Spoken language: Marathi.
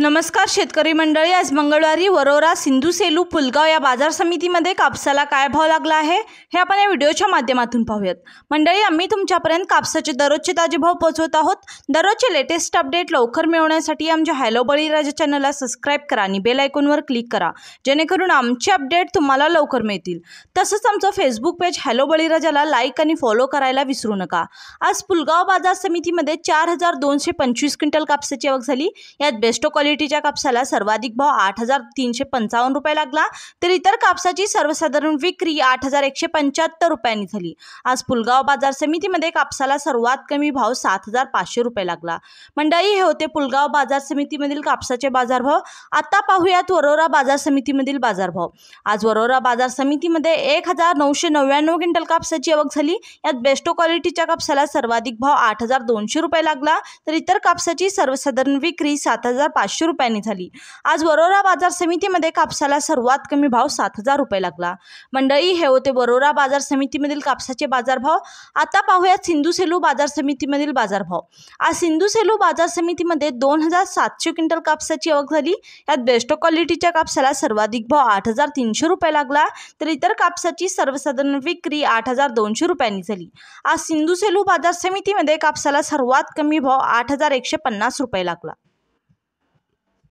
नमस्कार शेतकरी मंडळी आज मंगळवारी वरोरा सिंधू सेलू पुलगाव या बाजार समितीमध्ये कापसाला काय भाव लागला आहे हे आपण या व्हिडिओच्या माध्यमातून पाहूयात मंडळी आम्ही तुमच्यापर्यंत कापसाचे दररोजचे ताजे भाव पोहोचवत आहोत दररोजचे लेटेस्ट अपडेट लवकर मिळवण्यासाठी आमच्या हॅलो बळीराजा चॅनलला सबस्क्राईब करा आणि बेल आयकॉनवर क्लिक करा जेणेकरून आमचे अपडेट तुम्हाला लवकर मिळतील तसंच आमचं फेसबुक पेज हॅलो बळीराजाला लाईक आणि फॉलो करायला विसरू नका आज पुलगाव बाजार समितीमध्ये चार हजार दोनशे पंचवीस क्विंटल कापसाची आवक झाली यात बेस्टो क्वालिटीच्या कापसाला सर्वाधिक भाव आठ हजार तीनशे पंचावन्न रुपये लागला तर इतर कापसाची सर्वसाधारण विक्री आठ हजार एकशे पंच्याहत्तर रुपयांनी झाली आज पुलगाव बाजार समितीमध्ये कापसाला सर्वात कमी भाव सात हजार पाचशे रुपये लागला मंडळी हे होते पुलगाव बाजार समितीमधील कापसाचे बाजारभाव आता पाहूयात वरोरा बाजार समितीमधील बाजारभाव आज वरोरा बाजार समितीमध्ये एक हजार नऊशे नव्याण्णव क्विंटल कापसाची आवक झाली यात बेस्टो क्वालिटीच्या कापसाला सर्वाधिक भाव आठ हजार दोनशे रुपये लागला तर इतर कापसाची सर्वसाधारण विक्री सात हजार पाचशे पाचशे रुपयांनी झाली आज बरोरा बाजार समितीमध्ये कापसाला सर्वात कमी भाव सात हजार रुपये लागला मंडळी हे होते बरोरा बाजार समितीमधील कापसाचे बाजारभाव आता पाहूयात सिंधू सेलू बाजार समितीमधील बाजारभाव आज सिंधू सेलू बाजार समितीमध्ये दोन हजार सातशे क्विंटल कापसाची आवक झाली यात बेस्ट क्वालिटीच्या कापसाला सर्वाधिक भाव आठ हजार तीनशे रुपये लागला तर इतर कापसाची सर्वसाधारण विक्री आठ हजार दोनशे रुपयांनी झाली आज सिंधू सेलू बाजार समितीमध्ये कापसाला सर्वात कमी भाव आठ हजार एकशे पन्नास रुपये लागला